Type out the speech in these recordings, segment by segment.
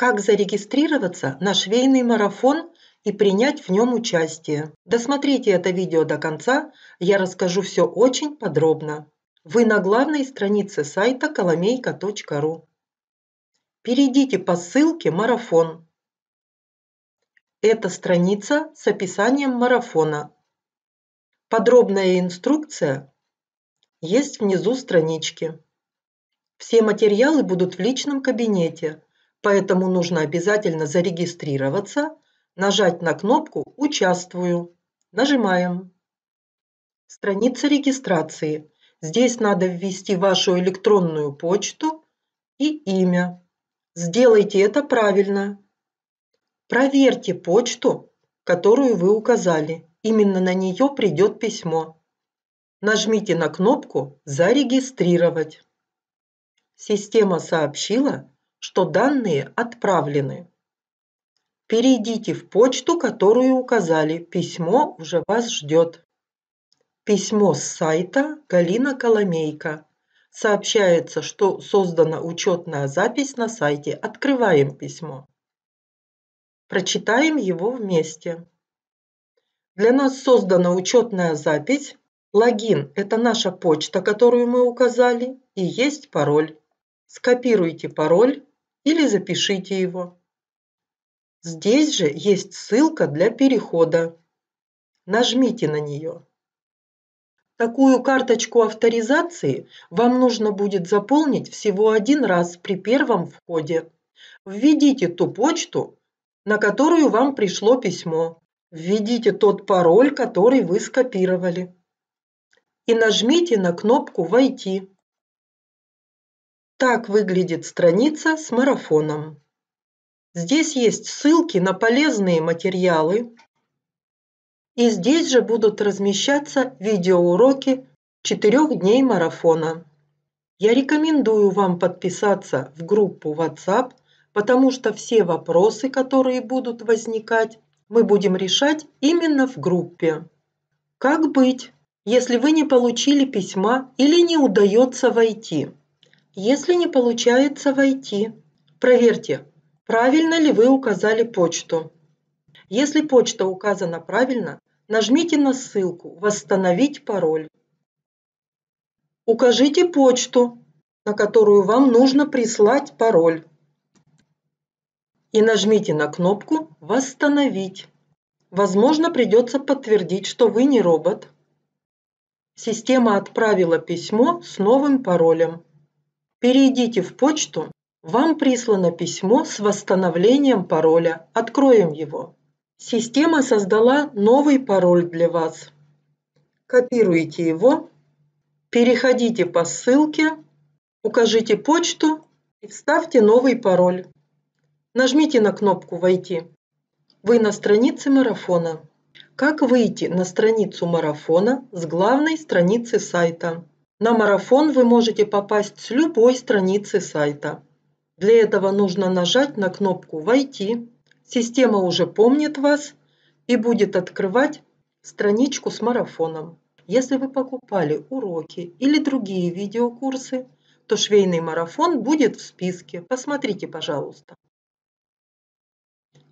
Как зарегистрироваться на швейный марафон и принять в нем участие. Досмотрите это видео до конца, я расскажу все очень подробно. Вы на главной странице сайта коломейка.ру. Перейдите по ссылке «Марафон». Это страница с описанием марафона. Подробная инструкция есть внизу странички. Все материалы будут в личном кабинете – Поэтому нужно обязательно зарегистрироваться, нажать на кнопку «Участвую». Нажимаем. Страница регистрации. Здесь надо ввести вашу электронную почту и имя. Сделайте это правильно. Проверьте почту, которую вы указали. Именно на нее придет письмо. Нажмите на кнопку «Зарегистрировать». Система сообщила, что данные отправлены. Перейдите в почту, которую указали. Письмо уже вас ждет. Письмо с сайта Галина Коломейка. Сообщается, что создана учетная запись на сайте. Открываем письмо. Прочитаем его вместе. Для нас создана учетная запись. Логин – это наша почта, которую мы указали, и есть пароль. Скопируйте пароль или запишите его. Здесь же есть ссылка для перехода. Нажмите на нее. Такую карточку авторизации вам нужно будет заполнить всего один раз при первом входе. Введите ту почту, на которую вам пришло письмо. Введите тот пароль, который вы скопировали. И нажмите на кнопку «Войти». Так выглядит страница с марафоном. Здесь есть ссылки на полезные материалы. И здесь же будут размещаться видеоуроки четырех дней марафона. Я рекомендую вам подписаться в группу WhatsApp, потому что все вопросы, которые будут возникать, мы будем решать именно в группе. Как быть, если вы не получили письма или не удается войти? Если не получается войти, проверьте, правильно ли вы указали почту. Если почта указана правильно, нажмите на ссылку «Восстановить пароль». Укажите почту, на которую вам нужно прислать пароль. И нажмите на кнопку «Восстановить». Возможно, придется подтвердить, что вы не робот. Система отправила письмо с новым паролем. Перейдите в почту, вам прислано письмо с восстановлением пароля. Откроем его. Система создала новый пароль для вас. Копируйте его, переходите по ссылке, укажите почту и вставьте новый пароль. Нажмите на кнопку «Войти». Вы на странице марафона. Как выйти на страницу марафона с главной страницы сайта? На марафон вы можете попасть с любой страницы сайта. Для этого нужно нажать на кнопку «Войти». Система уже помнит вас и будет открывать страничку с марафоном. Если вы покупали уроки или другие видеокурсы, то швейный марафон будет в списке. Посмотрите, пожалуйста.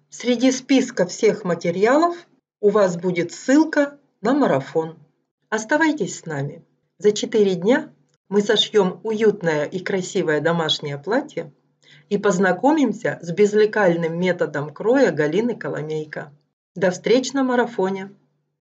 Среди списка всех материалов у вас будет ссылка на марафон. Оставайтесь с нами. За четыре дня мы сошьем уютное и красивое домашнее платье и познакомимся с безлекальным методом кроя Галины Коломейко. До встречи на марафоне!